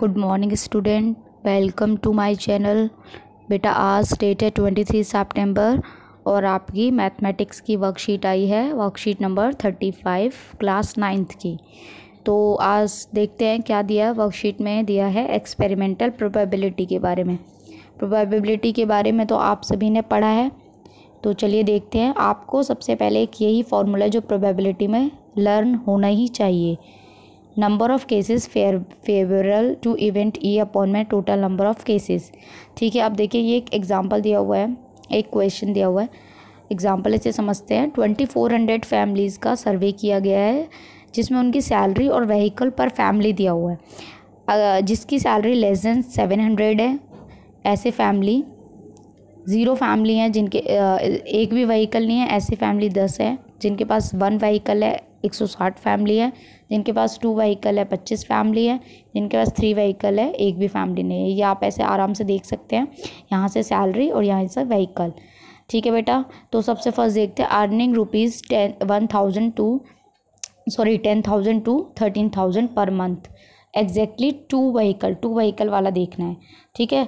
good morning student welcome to my channel बेटा आज date है ट्वेंटी थ्री सेप्टेम्बर और आपकी मैथमेटिक्स की वर्कशीट आई है worksheet number thirty five class ninth की तो आज देखते हैं क्या दिया वर्कशीट में दिया है एक्सपेरिमेंटल प्रोबेबिलिटी के बारे में प्रोबेबिलिटी के बारे में तो आप सभी ने पढ़ा है तो चलिए देखते हैं आपको सबसे पहले एक यही फार्मूला जो प्रोबेबिलिटी में लर्न होना ही चाहिए number of cases fair favourable to event E upon में टोटल नंबर ऑफ़ केसेस ठीक है अब देखिए ये एक एग्जांपल दिया हुआ है एक क्वेश्चन दिया हुआ है एग्जांपल इसे समझते हैं ट्वेंटी फोर हंड्रेड फैमिलीज़ का सर्वे किया गया है जिसमें उनकी सैलरी और व्हीकल पर फैमिली दिया हुआ है जिसकी salary less than seven hundred है ऐसे फैमिली ज़ीरो फैमिली हैं जिनके एक भी वहीकल नहीं है ऐसी फैमिली दस है जिनके पास वन वहीकल है एक सौ साठ फैमिली है जिनके पास टू व्हीकल है पच्चीस फैमिली है जिनके पास थ्री व्हीकल है एक भी फैमिली नहीं है ये आप ऐसे आराम से देख सकते हैं यहाँ से सैलरी और यहाँ से व्हीकल ठीक है बेटा तो सबसे फर्स्ट देखते हैं earning rupees ten one thousand to sorry ten thousand to thirteen thousand per month exactly two vehicle two vehicle वाला देखना है ठीक है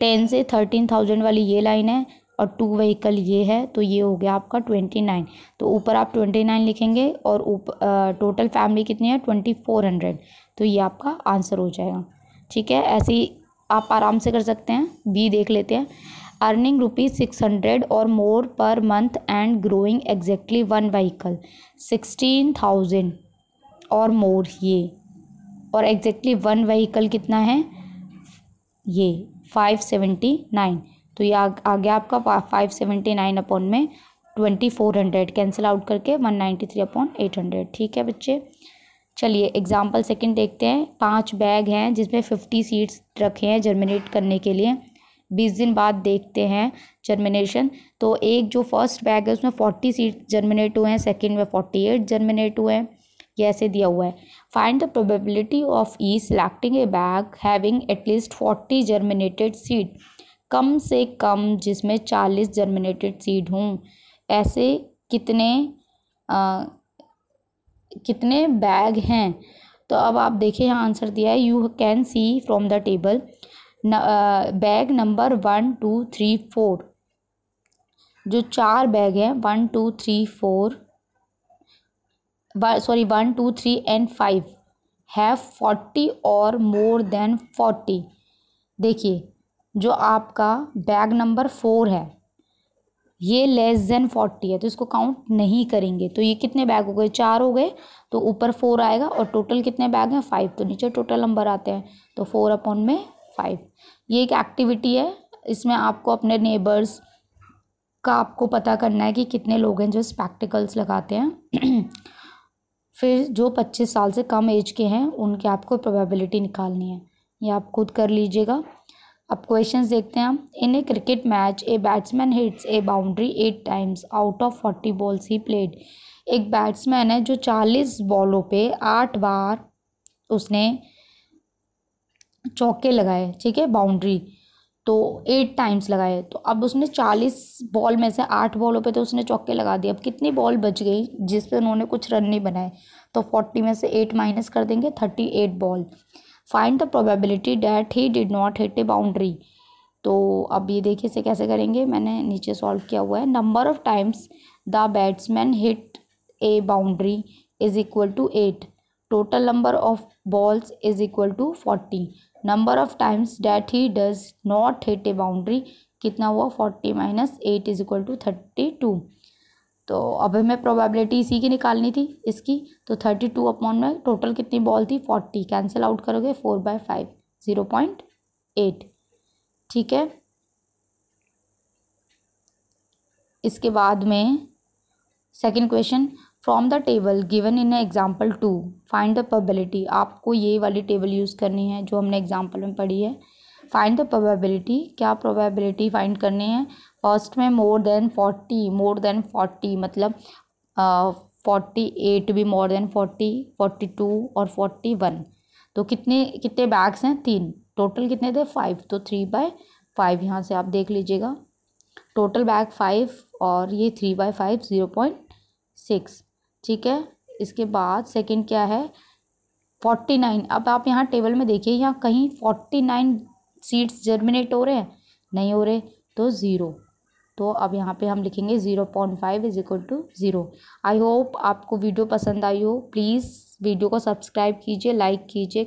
टेन से थर्टीन थाउजेंड वाली ये लाइन है और टू व्हीकल ये है तो ये हो गया आपका ट्वेंटी नाइन तो ऊपर आप ट्वेंटी नाइन लिखेंगे और उप, आ, टोटल फैमिली कितनी है ट्वेंटी फोर हंड्रेड तो ये आपका आंसर हो जाएगा ठीक है ऐसे ही आप आराम से कर सकते हैं बी देख लेते हैं अर्निंग रुपीज़ सिक्स हंड्रेड और more per month and growing exactly one vehicle sixteen thousand और मोर ये और एग्जैक्टली वन व्हीकल कितना है ये फाइव सेवेंटी नाइन तो ये आ, गया आपका फाइव सेवेंटी नाइन अपॉन में twenty four hundred cancel out करके one ninety three upon eight hundred ठीक है बच्चे चलिए एग्जाम्पल सेकंड देखते हैं पांच बैग हैं जिसमें फिफ्टी सीड्स रखे हैं जर्मिनेट करने के लिए बीस दिन बाद देखते हैं जर्मिनेशन तो एक जो फर्स्ट बैग है उसमें फोर्टी सीट जर्मिनेट हुए हैं सेकेंड में फोर्टी एट जर्मिनेट हुए हैं ये ऐसे दिया हुआ है find the probability of E selecting a bag having at least forty germinated seed कम से कम जिसमें चालीस जर्मिनेटेड सीड हों ऐसे कितने आ, कितने बैग हैं तो अब आप देखिए यहाँ आंसर दिया है you can see from the table bag number one two three four जो चार बैग हैं one two three four sorry one two three and five have forty और मोर देन फोर्टी देखिए जो आपका बैग नंबर फोर है ये less than forty है तो इसको काउंट नहीं करेंगे तो ये कितने बैग हो गए चार हो गए तो ऊपर फोर आएगा और टोटल कितने बैग हैं फाइव तो नीचे टोटल नंबर आते हैं तो फोर अपॉन में फाइव ये एक एक्टिविटी है इसमें आपको अपने नेबर्स का आपको पता करना है कि कितने लोग हैं जो स्पैक्टिकल्स लगाते हैं फिर जो पच्चीस साल से कम एज के हैं उनके आपको प्रोबेबिलिटी निकालनी है ये आप खुद कर लीजिएगा अब क्वेश्चन देखते हैं हम in a cricket match a batsman hits a boundary eight times out of forty balls he played एक बैट्समैन है जो चालीस बॉलों पे आठ बार उसने चौके लगाए ठीक है बाउंड्री तो एट टाइम्स लगाए तो अब उसने चालीस बॉल में से आठ बॉलों पे तो उसने चौके लगा दिए अब कितनी बॉल बच गई जिस पे उन्होंने कुछ रन नहीं बनाए तो फोर्टी में से एट माइनस कर देंगे thirty eight ball find the probability that he did not hit a boundary तो अब ये देखिए इसे कैसे करेंगे मैंने नीचे सॉल्व किया हुआ है number of times the batsman hit a boundary is equal to eight total number of balls is equal to forty number of times that he does not hit a boundary कितना हुआ forty minus eight is equal to thirty two तो अब हमें probability इसी की निकालनी थी इसकी तो थर्टी टू अपॉन में टोटल कितनी बॉल थी फोर्टी कैंसिल आउट करोगे four by five zero point eight ठीक है इसके बाद में second question from the table given in example to find the probability आपको ये वाली टेबल यूज़ करनी है जो हमने एग्जाम्पल में पढ़ी है फाइंड द प्रोबेबिलिटी क्या प्रोबेबिलिटी फाइंड करनी है फर्स्ट में more than forty more than forty मतलब फोर्टी एट भी more than forty forty two और फोर्टी वन तो कितने कितने बैग्स हैं तीन टोटल कितने थे फाइव तो थ्री बाय फाइव यहाँ से आप देख लीजिएगा टोटल बैग फाइव और ये three by five zero point six ठीक है इसके बाद सेकंड क्या है फोर्टी नाइन अब आप यहाँ टेबल में देखिए यहाँ कहीं फोर्टी नाइन सीड्स जर्मिनेट हो रहे हैं नहीं हो रहे तो ज़ीरो तो अब यहाँ पे हम लिखेंगे zero point five is equal to zero I hope आपको वीडियो पसंद आई हो प्लीज़ वीडियो को सब्सक्राइब कीजिए लाइक कीजिए